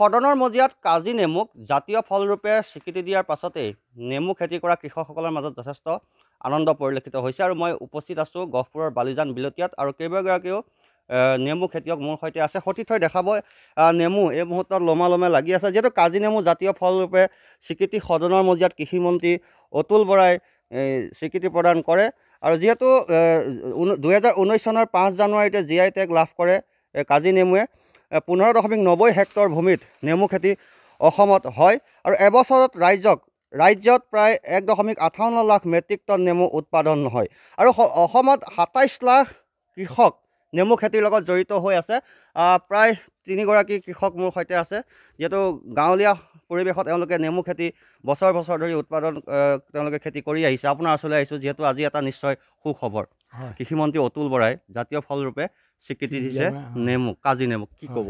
সদনৰ মজিয়াত কাজি নেমুক জাতীয় ফলৰূপে স্বীকৃতি দিয়াৰ পাছতেই নেমু খেতি কৰা কৃষকসকলৰ মাজত যথেষ্ট আনন্দ পৰিলক্ষিত হৈছে আৰু মই উপস্থিত আছোঁ গহপুৰৰ বালিজান বিলতীয়াত আৰু কেইবাগৰাকীও নেমু খেতিয়ক মোৰ সৈতে আছে সতীৰ্থই দেখাব নেমু এই মুহূৰ্তত লমা লমে লাগি আছে যিহেতু কাজি নেমু জাতীয় ফলৰূপে স্বীকৃতি সদনৰ মজিয়াত কৃষিমন্ত্ৰী অতুল বৰাই স্বীকৃতি প্ৰদান কৰে আৰু যিহেতু দুহেজাৰ ঊনৈছ চনৰ পাঁচ জানুৱাৰীতে জি আই টেগ লাভ কৰে কাজি নেমুৱে পোন্ধৰ দশমিক নব্বৈ হেক্টৰ ভূমিত নেমু খেতি অসমত হয় আৰু এবছৰত ৰাইজক ৰাজ্যত প্ৰায় এক দশমিক আঠাৱন্ন লাখ মেট্ৰিক টন নেমু উৎপাদন হয় আৰু অসমত সাতাইছ লাখ কৃষক নেমু খেতিৰ লগত জড়িত হৈ আছে প্ৰায় তিনিগৰাকী কৃষক মোৰ সৈতে আছে যিহেতু গাঁৱলীয়া পৰিৱেশত তেওঁলোকে নেমু খেতি বছৰ বছৰ ধৰি উৎপাদন তেওঁলোকে খেতি কৰি আহিছে আপোনাৰ ওচৰলৈ আহিছোঁ যিহেতু আজি এটা নিশ্চয় সুখবৰ কৃষি মন্ত্ৰী অতুল বৰাই জাতীয় ফলৰূপে স্বীকৃতি দিছে নেমু কাজি নেমু কি ক'ব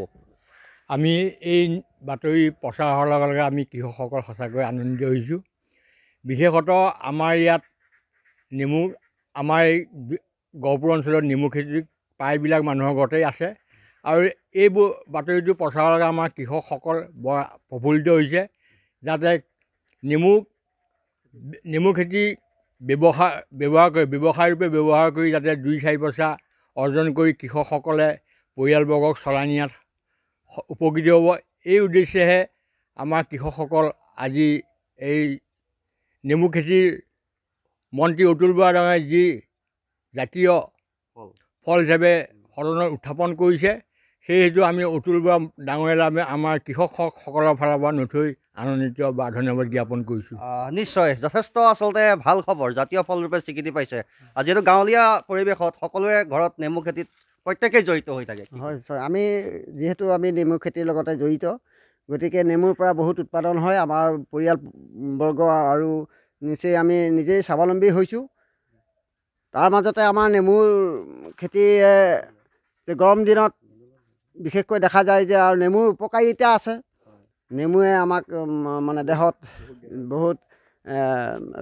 আমি এই বাতৰি প্ৰচাৰ হোৱাৰ লগে লগে আমি কৃষকসকল সঁচাকৈ আনন্দিত হৈছোঁ বিশেষত আমাৰ ইয়াত নেমু আমাৰ এই গহপুৰ অঞ্চলত নেমু খেতি প্ৰায়বিলাক মানুহৰ ঘৰতেই আছে আৰু এইবোৰ বাতৰিটো প্ৰচাৰৰ লগে আমাৰ কৃষকসকল বৰ প্ৰফুল্লিত হৈছে যাতে নেমু নেমু খেতি ব্যৱসায় ব্যৱহাৰ কৰি ব্যৱসায়ৰূপে ব্যৱহাৰ কৰি যাতে দুই চাৰি পইচা অৰ্জন কৰি কৃষকসকলে পৰিয়ালবৰ্গক চলাই নিয়াত উপকৃত হ'ব এই উদ্দেশ্যেহে আমাৰ কৃষকসকল আজি এই নেমু খেতিৰ মন্ত্ৰী অতুল বৰা ডাঙৰীয়াই যি জাতীয় ফল হিচাপে সদনত উত্থাপন কৰিছে সেইযোৰ আমি অতুল বা ডাঙৰীয়ালে আমি আমাৰ কৃষকসকলৰ ফালৰ পৰা নথৈ আনন্দিত বা ধন্যবাদ জ্ঞাপন কৰিছোঁ নিশ্চয় যথেষ্ট আচলতে ভাল খবৰ জাতীয় ফলৰূপে স্বীকৃতি পাইছে আৰু যিহেতু গাঁৱলীয়া পৰিৱেশত সকলোৱে ঘৰত নেমু খেতিত প্ৰত্যেকেই জড়িত হৈ থাকে হয় ছাৰ আমি যিহেতু আমি নেমু খেতিৰ লগতে জড়িত গতিকে নেমুৰ পৰা বহুত উৎপাদন হয় আমাৰ পৰিয়ালবৰ্গ আৰু নিচেই আমি নিজেই স্বাৱলম্বী হৈছোঁ তাৰ মাজতে আমাৰ নেমুৰ খেতিয়ে গৰম দিনত বিশেষকৈ দেখা যায় যে আৰু নেমুৰ উপকাৰিতা আছে নেমুৱে আমাক মানে দেহত বহুত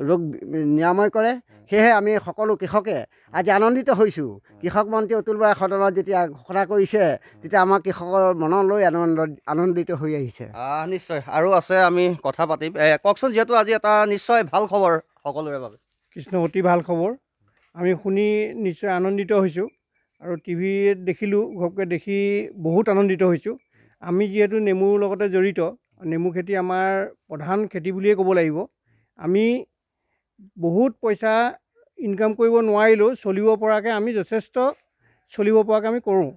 ৰোগ নিৰাময় কৰে সেয়েহে আমি সকলো কৃষকে আজি আনন্দিত হৈছোঁ কৃষক মন্ত্ৰী অতুল বৰাই সদনত যেতিয়া ঘোষণা কৰিছে তেতিয়া আমাৰ কৃষকৰ মনলৈ আনন্দ আনন্দিত হৈ আহিছে নিশ্চয় আৰু আছে আমি কথা পাতিম কওকচোন যিহেতু আজি এটা নিশ্চয় ভাল খবৰ সকলোৰে বাবে কৃষ্ণ অতি ভাল খবৰ আমি শুনি নিশ্চয় আনন্দিত হৈছোঁ আৰু টিভিত দেখিলোঁ ঘপকৈ দেখি বহুত আনন্দিত হৈছোঁ আমি যিহেতু নেমুৰ লগতে জড়িত নেমু খেতি আমাৰ প্ৰধান খেতি বুলিয়ে ক'ব লাগিব আমি বহুত পইচা ইনকাম কৰিব নোৱাৰিলেও চলিব পৰাকৈ আমি যথেষ্ট চলিব পৰাকৈ আমি কৰোঁ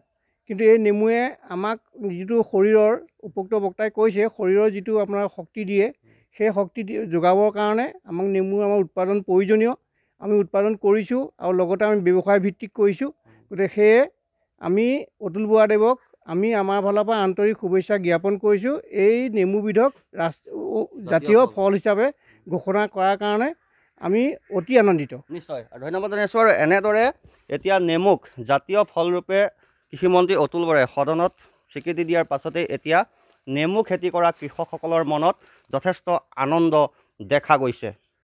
কিন্তু এই নেমুৱে আমাক যিটো শৰীৰৰ উপক্ত বক্তাই কৈছে শৰীৰৰ যিটো আপোনাৰ শক্তি দিয়ে সেই শক্তি যোগাবৰ কাৰণে আমাক নেমু আমাৰ উৎপাদন প্ৰয়োজনীয় আমি উৎপাদন কৰিছোঁ আৰু লগতে আমি ব্যৱসায় ভিত্তিক কৰিছোঁ গতিকে সেয়ে আমি অতুল বৰাদেৱক আমি আমাৰ ফালৰ পৰা আন্তৰিক শুভেচ্ছা জ্ঞাপন কৰিছোঁ এই নেমুবিধক ৰাষ্ট জাতীয় ফল হিচাপে ঘোষণা কৰাৰ কাৰণে আমি অতি আনন্দিত নিশ্চয় ধন্যবাদ জনাইছোঁ আৰু এনেদৰে এতিয়া নেমুক জাতীয় ফলৰূপে কৃষিমন্ত্ৰী অতুল বৰাই সদনত স্বীকৃতি দিয়াৰ পাছতেই এতিয়া নেমু খেতি কৰা কৃষকসকলৰ মনত যথেষ্ট আনন্দ দেখা গৈছে